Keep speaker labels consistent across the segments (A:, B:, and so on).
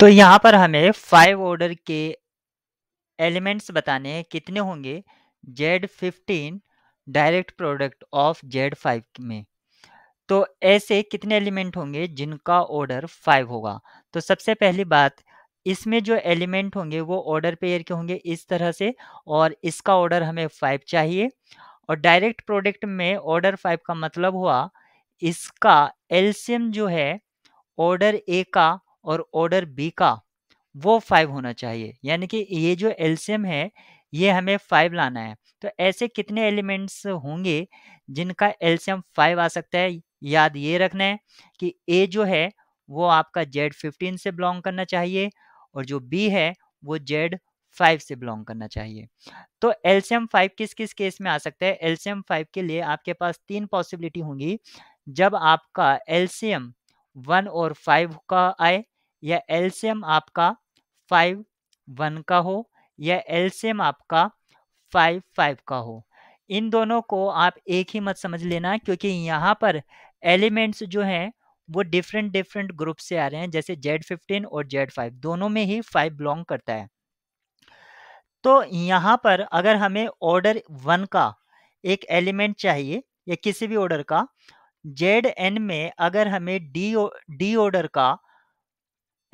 A: तो यहाँ पर हमें फाइव ऑर्डर के एलिमेंट्स बताने हैं कितने होंगे Z fifteen direct product of Z five में तो ऐसे कितने एलिमेंट होंगे जिनका ऑर्डर फाइव होगा तो सबसे पहली बात इसमें जो एलिमेंट होंगे वो ऑर्डर पेयर के होंगे इस तरह से और इसका ऑर्डर हमें फाइव चाहिए और डायरेक्ट प्रोडक्ट में ऑर्डर फाइव का मतलब हुआ इसका एल्सियम जो है ऑर्डर ए का और ऑर्डर बी का वो फाइव होना चाहिए यानी कि ये जो एल्शियम है ये हमें फाइव लाना है तो ऐसे कितने एलिमेंट्स होंगे जिनका एल्शियम फाइव आ सकता है याद ये रखना है कि ए जो है वो आपका जेड फिफ्टीन से बिलोंग करना चाहिए और जो बी है वो जेड फाइव से बिलोंग करना चाहिए तो एल्शियम फाइव किस किस केस में आ सकता है एल्शियम फाइव के लिए आपके पास तीन पॉसिबिलिटी होंगी जब आपका एल्शियम वन और फाइव का आए या एल्सियम आपका फाइव वन का हो या एल्सियम आपका फाइव फाइव का हो इन दोनों को आप एक ही मत समझ लेना क्योंकि यहाँ पर एलिमेंट्स जो हैं वो डिफरेंट डिफरेंट ग्रुप से आ रहे हैं जैसे जेड फिफ्टीन और जेड फाइव दोनों में ही फाइव बिलोंग करता है तो यहाँ पर अगर हमें ऑर्डर वन का एक एलिमेंट चाहिए या किसी भी ऑर्डर का जेड एन में अगर हमें डी डी ऑर्डर का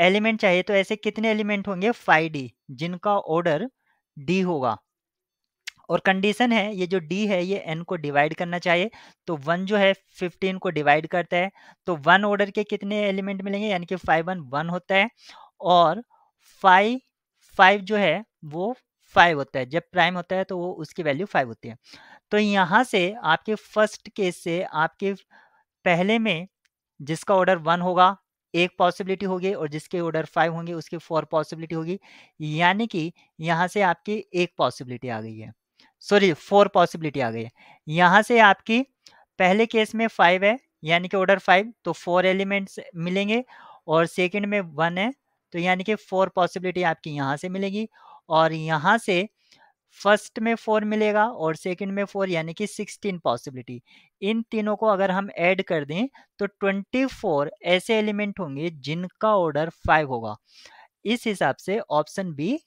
A: एलिमेंट चाहिए तो ऐसे कितने एलिमेंट होंगे फाइव डी जिनका ऑर्डर डी होगा और कंडीशन है ये जो डी है ये एन को डिवाइड करना चाहिए तो वन जो है फिफ्टीन को डिवाइड करता है तो वन ऑर्डर के कितने एलिमेंट मिलेंगे यानी कि फाइव वन वन होता है और फाइव फाइव जो है वो फाइव होता है जब प्राइम होता है तो वो उसकी वैल्यू फाइव होती है तो यहाँ से आपके फर्स्ट केस से आपके पहले में जिसका ऑर्डर वन होगा एक पॉसिबिलिटी होगी और जिसके ऑर्डर फाइव होंगे उसके फोर पॉसिबिलिटी होगी यानी कि यहाँ से आपकी एक पॉसिबिलिटी आ गई है सॉरी फोर पॉसिबिलिटी आ गई है यहाँ से आपकी पहले केस में फाइव है यानी कि ऑर्डर फाइव तो फोर एलिमेंट्स मिलेंगे और सेकेंड में वन है तो यानी कि फोर पॉसिबिलिटी आपकी यहाँ से मिलेगी और यहाँ से फर्स्ट में फोर मिलेगा और सेकंड में फोर यानी कि सिक्सटीन पॉसिबिलिटी इन तीनों को अगर हम ऐड कर दें तो ट्वेंटी फोर ऐसे एलिमेंट होंगे जिनका ऑर्डर फाइव होगा इस हिसाब से ऑप्शन बी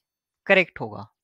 A: करेक्ट होगा